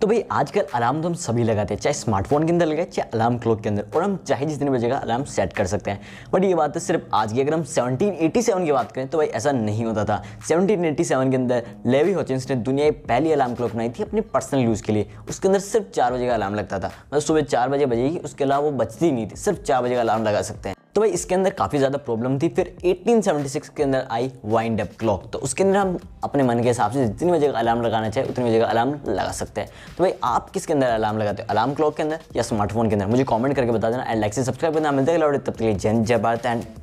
तो भाई आजकल अलार्म तो हम सभी लगाते हैं चाहे स्मार्टफोन के अंदर लगाए चाहे अलार्म क्लॉक के अंदर और हम चाहे जितने बजे का अलार्म सेट कर सकते हैं बट ये बात है तो सिर्फ आज की अगर हम 1787 की बात करें तो भाई ऐसा नहीं होता था 1787 के अंदर लेवी होचिंस ने दुनिया की पहली अलार्म क्लॉक बनाई थी अपने पर्सनल यूज़ के लिए उसके अंदर सिर्फ चार बजे का अलार्म लगता था मतलब सुबह चार बजे बजेगी उसके अलावा वो बचती नहीं थी सिर्फ चार बजे का अलार्म लगा सकते हैं तो भाई इसके अंदर काफ़ी ज़्यादा प्रॉब्लम थी फिर 1876 के अंदर आई वाइंड अप क्लॉक तो उसके अंदर हम अपने मन के हिसाब से जितनी बजे का अलार्म लगाना चाहिए उतनी बजे का अलार्म लगा सकते हैं तो भाई आप किसके अंदर अलार्म लगाते हो अलार्म क्लॉक के अंदर या स्मार्टफोन के अंदर मुझे कॉमेंट करके बता देना एंड लाइक से सब्सक्राइब करना मिलते हैं तब के एंड